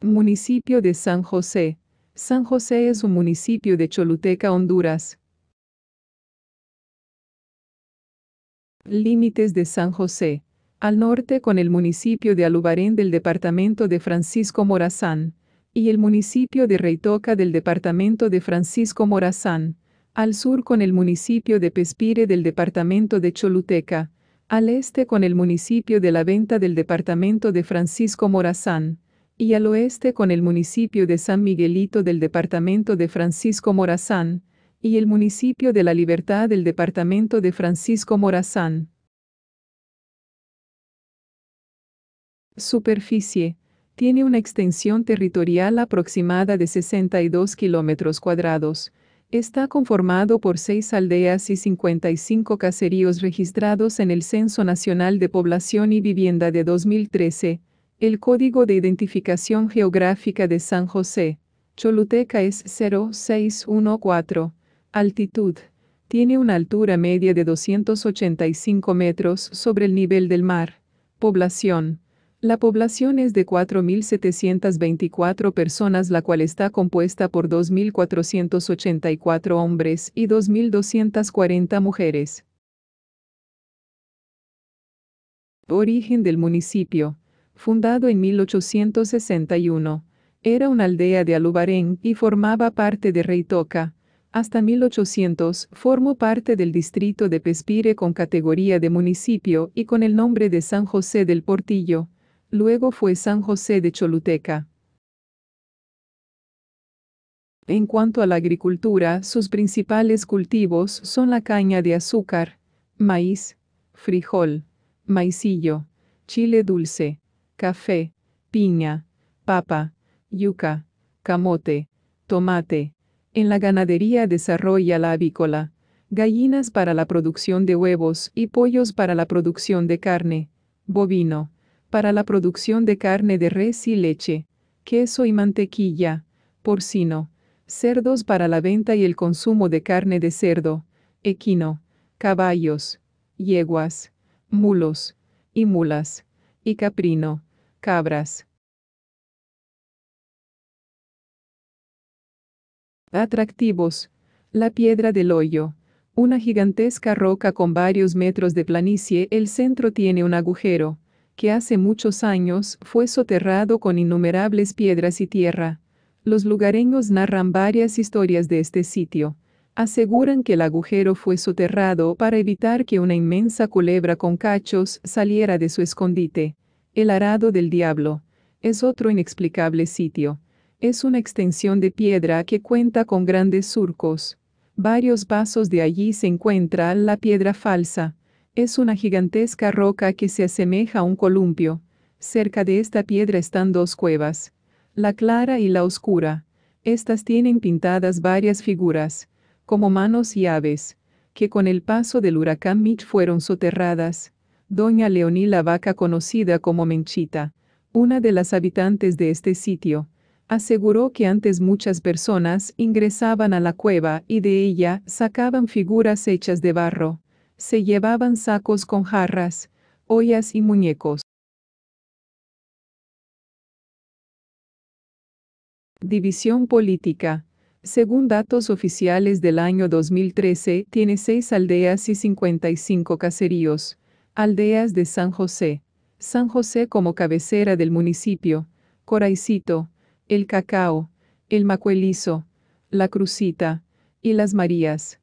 Municipio de San José. San José es un municipio de Choluteca, Honduras. Límites de San José. Al norte con el municipio de Alubarén del departamento de Francisco Morazán y el municipio de Reitoca del departamento de Francisco Morazán, al sur con el municipio de Pespire del departamento de Choluteca, al este con el municipio de La Venta del departamento de Francisco Morazán, y al oeste con el municipio de San Miguelito del departamento de Francisco Morazán, y el municipio de La Libertad del departamento de Francisco Morazán. Superficie. Tiene una extensión territorial aproximada de 62 kilómetros cuadrados. Está conformado por seis aldeas y 55 caseríos registrados en el Censo Nacional de Población y Vivienda de 2013 el código de identificación geográfica de San José, Choluteca es 0614. Altitud. Tiene una altura media de 285 metros sobre el nivel del mar. Población. La población es de 4.724 personas, la cual está compuesta por 2.484 hombres y 2.240 mujeres. Origen del municipio fundado en 1861. Era una aldea de Alubarén y formaba parte de Reitoca. Hasta 1800 formó parte del distrito de Pespire con categoría de municipio y con el nombre de San José del Portillo. Luego fue San José de Choluteca. En cuanto a la agricultura, sus principales cultivos son la caña de azúcar, maíz, frijol, maicillo, chile dulce, café, piña, papa, yuca, camote, tomate. En la ganadería desarrolla la avícola, gallinas para la producción de huevos y pollos para la producción de carne, bovino, para la producción de carne de res y leche, queso y mantequilla, porcino, cerdos para la venta y el consumo de carne de cerdo, equino, caballos, yeguas, mulos y mulas, y caprino, cabras. Atractivos. La piedra del hoyo. Una gigantesca roca con varios metros de planicie, el centro tiene un agujero, que hace muchos años fue soterrado con innumerables piedras y tierra. Los lugareños narran varias historias de este sitio. Aseguran que el agujero fue soterrado para evitar que una inmensa culebra con cachos saliera de su escondite. El arado del diablo es otro inexplicable sitio. Es una extensión de piedra que cuenta con grandes surcos. Varios pasos de allí se encuentra la piedra falsa. Es una gigantesca roca que se asemeja a un columpio. Cerca de esta piedra están dos cuevas, la clara y la oscura. Estas tienen pintadas varias figuras, como manos y aves, que con el paso del huracán Mitch fueron soterradas doña Leoní la vaca conocida como Menchita, una de las habitantes de este sitio, aseguró que antes muchas personas ingresaban a la cueva y de ella sacaban figuras hechas de barro, se llevaban sacos con jarras, ollas y muñecos. División política. Según datos oficiales del año 2013, tiene seis aldeas y 55 caseríos, Aldeas de San José. San José como cabecera del municipio, Coraicito, El Cacao, El Macuelizo, La Crucita y Las Marías.